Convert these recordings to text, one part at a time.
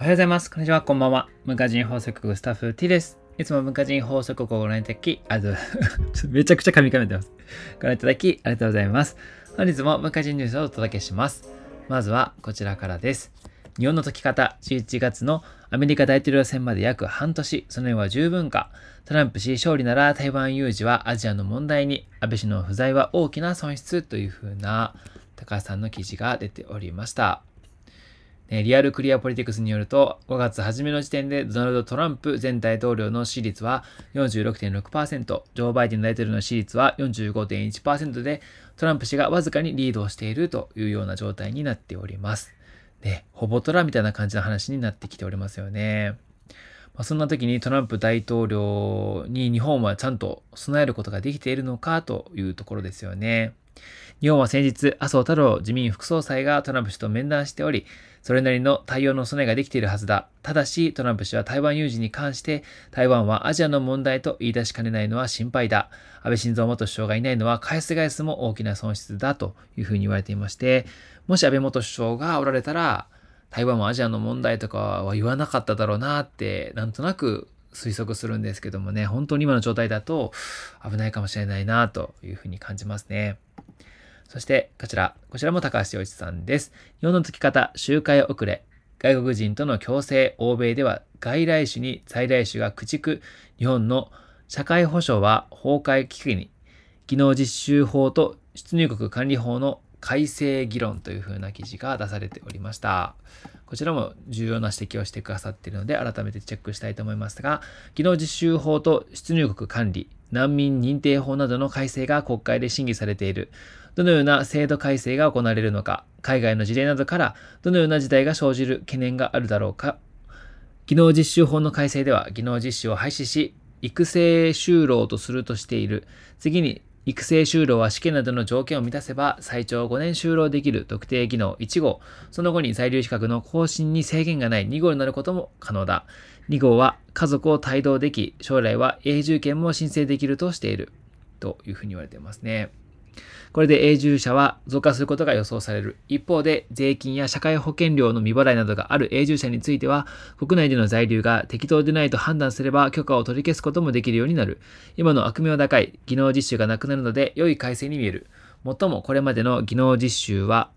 おはようございます。こんにちは。こんばんは。文化人放送局スタッフ T です。いつも文化人放送局をご覧いただき、あと、めちゃくちゃ噛み噛んでます。ご覧いただき、ありがとうございます。本日も文化人ニュースをお届けします。まずはこちらからです。日本の解き方、11月のアメリカ大統領選まで約半年、その世は十分か。トランプ氏勝利なら台湾有事はアジアの問題に、安倍氏の不在は大きな損失というふうな高橋さんの記事が出ておりました。リアルクリアポリティクスによると、5月初めの時点でドナルド・トランプ前大統領の支持率は46.6%、ジョー・バイデン大統領の支持率は45.1%で、トランプ氏がわずかにリードをしているというような状態になっております。ね、ほぼトラみたいな感じの話になってきておりますよね。まあ、そんな時にトランプ大統領に日本はちゃんと備えることができているのかというところですよね。日本は先日、麻生太郎自民副総裁がトランプ氏と面談しており、それなりの対応の備えができているはずだ。ただし、トランプ氏は台湾有事に関して、台湾はアジアの問題と言い出しかねないのは心配だ。安倍晋三元首相がいないのは返す返すも大きな損失だというふうに言われていまして、もし安倍元首相がおられたら、台湾もアジアの問題とかは言わなかっただろうなって、なんとなく推測するんですけどもね、本当に今の状態だと危ないかもしれないなというふうに感じますね。そして、こちら、こちらも高橋洋一さんです。日本の解き方、周回遅れ。外国人との共生、欧米では外来種に在来種が駆逐。日本の社会保障は崩壊危機に。技能実習法と出入国管理法の改正議論というふうな記事が出されておりました。こちらも重要な指摘をしてくださっているので、改めてチェックしたいと思いますが、技能実習法と出入国管理、難民認定法などの改正が国会で審議されている。どのような制度改正が行われるのか、海外の事例などからどのような事態が生じる懸念があるだろうか、技能実習法の改正では技能実習を廃止し、育成就労とするとしている。次に、育成就労は試験などの条件を満たせば最長5年就労できる特定技能1号、その後に在留資格の更新に制限がない2号になることも可能だ。2号は家族を帯同でき、将来は永住権も申請できるとしている。というふうに言われていますね。これで永住者は増加することが予想される。一方で、税金や社会保険料の未払いなどがある永住者については、国内での在留が適当でないと判断すれば許可を取り消すこともできるようになる。今の悪名高い技能実習がなくなるので、良い改正に見える。もっともこれまでの技能実習は、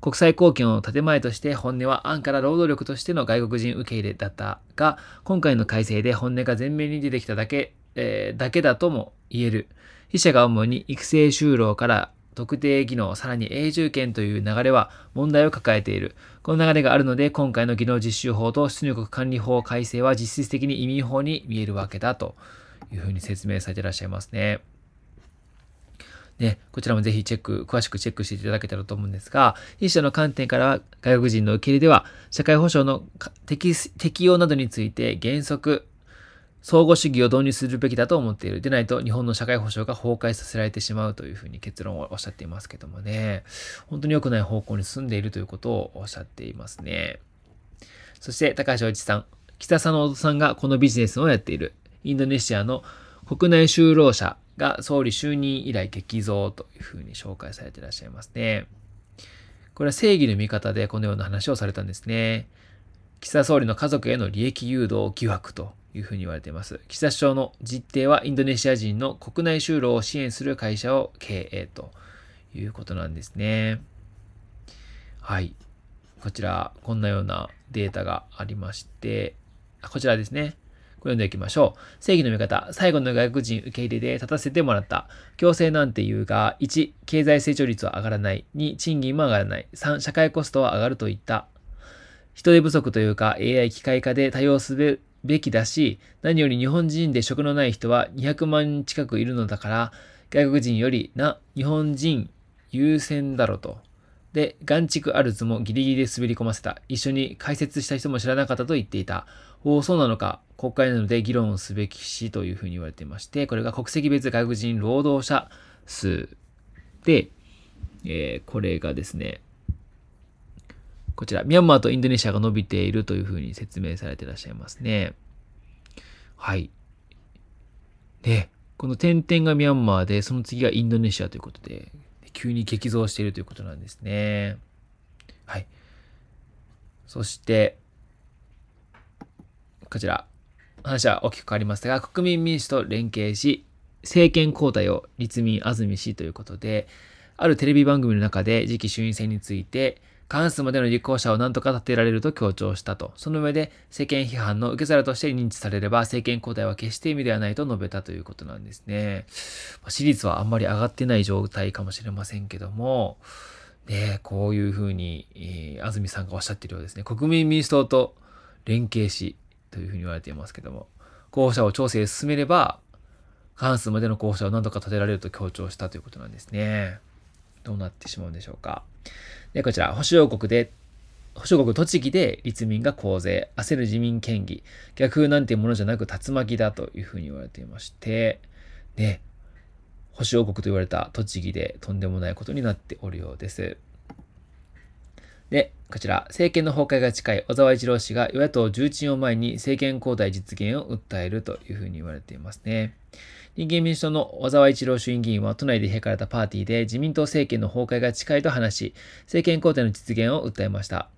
国際貢献を建前として本音は安価な労働力としての外国人受け入れだったが、今回の改正で本音が前面に出てきただけ、えー、だけだとも言える。筆者が主に育成就労から特定技能、さらに永住権という流れは問題を抱えている。この流れがあるので、今回の技能実習法と出入国管理法改正は実質的に移民法に見えるわけだというふうに説明されていらっしゃいますね。ね、こちらもぜひチェック、詳しくチェックしていただけたらと思うんですが、筆者の観点からは、外国人の受け入れでは、社会保障の適用などについて原則、相互主義を導入するべきだと思っている。でないと日本の社会保障が崩壊させられてしまうというふうに結論をおっしゃっていますけどもね、本当に良くない方向に進んでいるということをおっしゃっていますね。そして、高橋一さん。北佐野さんがこのビジネスをやっている。インドネシアの国内就労者が総理就任以来激増というふうに紹介されていらっしゃいますね。これは正義の味方でこのような話をされたんですね。岸田総理の家族への利益誘導疑惑というふうに言われています。岸田首相の実定はインドネシア人の国内就労を支援する会社を経営ということなんですね。はい。こちら、こんなようなデータがありまして、こちらですね。これ読んでいきましょう。正義の味方、最後の外国人受け入れで立たせてもらった。強制なんていうが、1、経済成長率は上がらない。2、賃金も上がらない。3、社会コストは上がるといった。人手不足というか AI 機械化で対応するべきだし、何より日本人で職のない人は200万近くいるのだから、外国人よりな、日本人優先だろと。で、ガンチクアルズもギリギリで滑り込ませた。一緒に解説した人も知らなかったと言っていた。おお、そうなのか。国会なので議論をすべきし、というふうに言われていまして、これが国籍別外国人労働者数で、えー、これがですね、こちら、ミャンマーとインドネシアが伸びているというふうに説明されていらっしゃいますね。はい。ね、この点々がミャンマーで、その次がインドネシアということで、急に激増しているということなんですね。はい。そして、こちら、話は大きく変わりますが、国民民主と連携し、政権交代を立民安住氏ということで、あるテレビ番組の中で次期衆院選について、過半数までの立候補者を何とか立てられると強調したと。その上で、政権批判の受け皿として認知されれば、政権交代は決して意味ではないと述べたということなんですね。まあ、私立はあんまり上がってない状態かもしれませんけども、ね、こういうふうに、えー、安住さんがおっしゃっているようですね。国民民主党と連携し、というふうに言われていますけども、候補者を調整進めれば、過半数までの候補者を何とか立てられると強調したということなんですね。どうなってしまうんでしょうか。で、こちら、保守王国で、保守国栃木で立民が公勢、焦る自民県議、逆風なんていうものじゃなく竜巻だというふうに言われていまして、ね、保守王国と言われた栃木でとんでもないことになっておるようです。で、こちら、政権の崩壊が近い小沢一郎氏が与野党重鎮を前に政権交代実現を訴えるというふうに言われていますね。立憲民主党の小沢一郎衆院議員は都内で開かれたパーティーで自民党政権の崩壊が近いと話し、政権交代の実現を訴えました。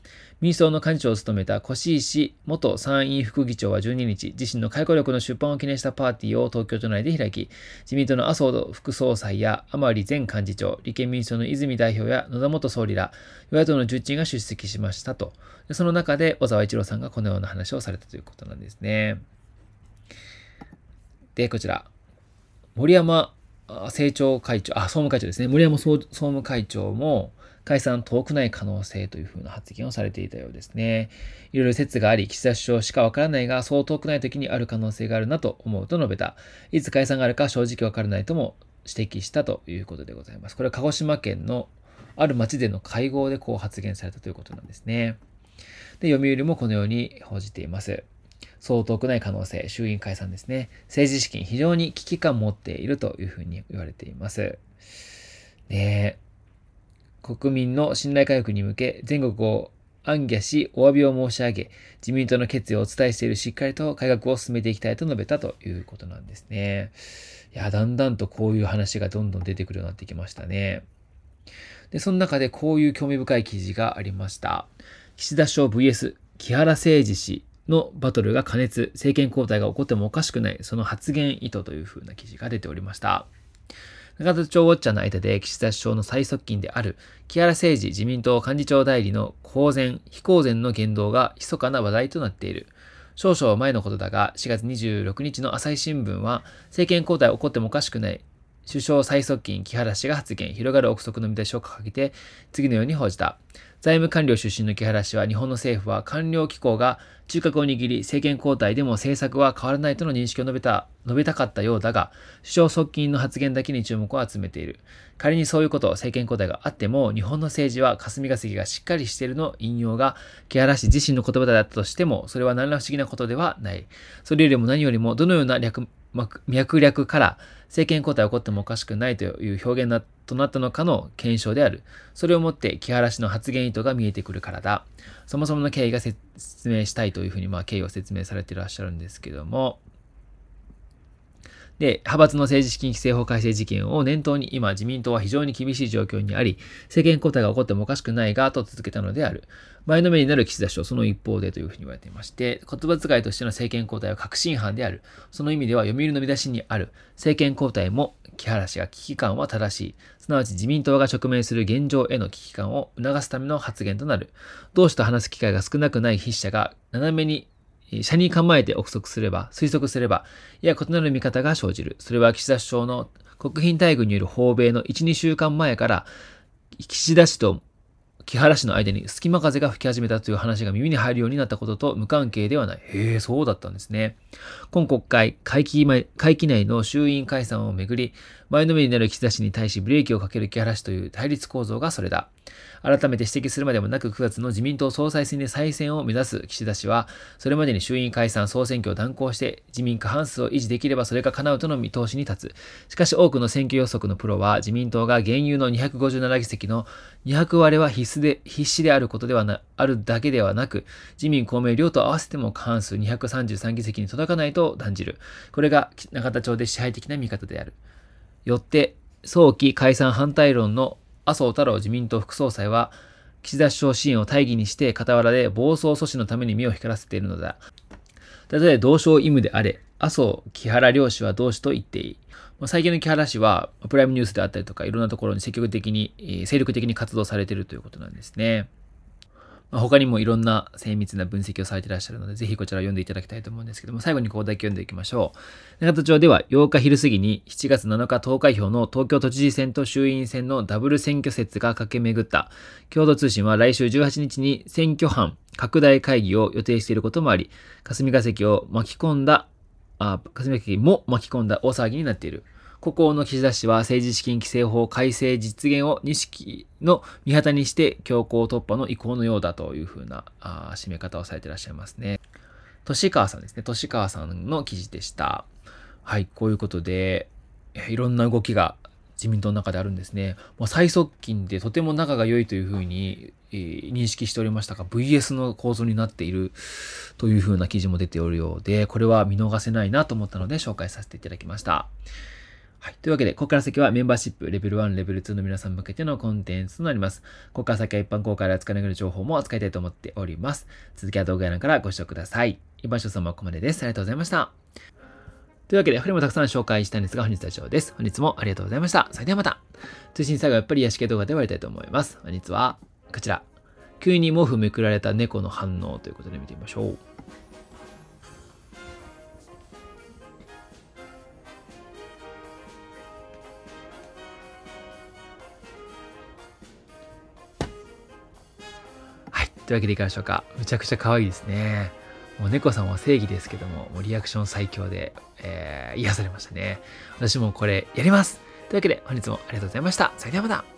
民主党の幹事長を務めた越井氏元参院副議長は12日、自身の解雇力の出版を記念したパーティーを東京都内で開き、自民党の麻生副総裁や甘利前幹事長、立憲民主党の泉代表や野田元総理ら、与野党の重鎮が出席しましたと。その中で小沢一郎さんがこのような話をされたということなんですね。で、こちら。森山政調会長、あ、総務会長ですね。森山総務会長も、解散遠くない可能性というふうな発言をされていたようですね。いろいろ説があり、岸田首相しかわからないが、そう遠くない時にある可能性があるなと思うと述べた。いつ解散があるか正直わからないとも指摘したということでございます。これは鹿児島県のある町での会合でこう発言されたということなんですね。で、読売もこのように報じています。そう遠くない可能性、衆院解散ですね。政治資金、非常に危機感持っているというふうに言われています。ねえ。国民の信頼回復に向け、全国を暗記し、お詫びを申し上げ、自民党の決意をお伝えしているしっかりと改革を進めていきたいと述べたということなんですね。いや、だんだんとこういう話がどんどん出てくるようになってきましたね。で、その中でこういう興味深い記事がありました。岸田省 VS 木原誠二氏のバトルが過熱、政権交代が起こってもおかしくない、その発言意図というふうな記事が出ておりました。中田町ウォッチャーの間で岸田首相の最側近である木原誠二自民党幹事長代理の公然、非公然の言動が密かな話題となっている。少々前のことだが、4月26日の朝日新聞は、政権交代起こってもおかしくない首相最側近木原氏が発言、広がる憶測の見出しを掲げて、次のように報じた。財務官僚出身の木原氏は、日本の政府は官僚機構が中核を握り、政権交代でも政策は変わらないとの認識を述べた、述べたかったようだが、首相側近の発言だけに注目を集めている。仮にそういうこと、政権交代があっても、日本の政治は霞が関がしっかりしているの引用が、木原氏自身の言葉だったとしても、それは何ら不思議なことではない。それよりも何よりも、どのような略、脈略から政権交代が起こってもおかしくないという表現となったのかの検証である。それをもって木原氏の発言意図が見えてくるからだ。そもそもの経緯が説明したいというふうに、まあ、経緯を説明されていらっしゃるんですけども、で、派閥の政治資金規正法改正事件を念頭に今自民党は非常に厳しい状況にあり、政権交代が起こってもおかしくないが、と続けたのである。前のめりになる岸田首相、その一方でというふうに言われていまして、言葉遣いとしての政権交代は確信犯である。その意味では読売の見出しにある。政権交代も木原氏が危機感は正しい。すなわち自民党が直面する現状への危機感を促すための発言となる。同志と話す機会が少なくない筆者が斜めに社に構えて憶測すれば、推測すれば、いや異なる見方が生じる。それは岸田首相の国賓待遇による訪米の1、2週間前から、岸田氏と木原氏の間に隙間風が吹き始めたという話が耳に入るようになったことと無関係ではない。へえ、そうだったんですね。今国会会期内の衆院解散をめぐり、前のめりになる岸田氏に対しブレーキをかける木原氏という対立構造がそれだ。改めて指摘するまでもなく9月の自民党総裁選で再選を目指す岸田氏は、それまでに衆院解散総選挙を断行して自民過半数を維持できればそれが叶うとの見通しに立つ。しかし多くの選挙予測のプロは自民党が現有の257議席の200割は必須で、必死であることではな、あるだけではなく、自民公明両党合わせても過半数233議席に届かないと断じる。これが中田町で支配的な見方である。よって早期解散反対論の麻生太郎自民党副総裁は、岸田首相支援を大義にして傍らで暴走阻止のために目を光らせているのだ。たとえ同省義務であれ、麻生、木原両氏は同志と言っていい。最近の木原氏は、プライムニュースであったりとか、いろんなところに積極的に、精力的に活動されているということなんですね。まあ、他にもいろんな精密な分析をされていらっしゃるので、ぜひこちらを読んでいただきたいと思うんですけども、最後にここだけ読んでいきましょう。長田町では8日昼過ぎに7月7日投開票の東京都知事選と衆院選のダブル選挙説が駆け巡った。共同通信は来週18日に選挙班拡大会議を予定していることもあり、霞が関を巻き込んだ、あ、霞が関も巻き込んだ大騒ぎになっている。孤高の岸田氏は政治資金規正法改正実現を錦の見旗にして強行突破の意向のようだというふうなあ締め方をされていらっしゃいますね。利川さんですね。利川さんの記事でした。はい、こういうことで、いろんな動きが自民党の中であるんですね。もう最側近でとても仲が良いというふうに、えー、認識しておりましたが、VS の構造になっているというふうな記事も出ておるようで、これは見逃せないなと思ったので紹介させていただきました。はい。というわけで、ここから先はメンバーシップ、レベル1、レベル2の皆さん向けてのコンテンツとなります。ここから先は一般公開で扱いのら情報も扱いたいと思っております。続きは動画欄からご視聴ください。今所様はここまでです。ありがとうございました。というわけで、これもたくさん紹介したんですが、本日は以上です。本日もありがとうございました。それではまた。通信最後はやっぱり癒し系動画で終わりたいと思います。本日は、こちら。急に毛布めくられた猫の反応ということで見てみましょう。というわけでいかがでしょうか。むちゃくちゃ可愛いですね。もう猫さんは正義ですけども、もうリアクション最強で、えー、癒されましたね。私もこれやりますというわけで本日もありがとうございました。それではまた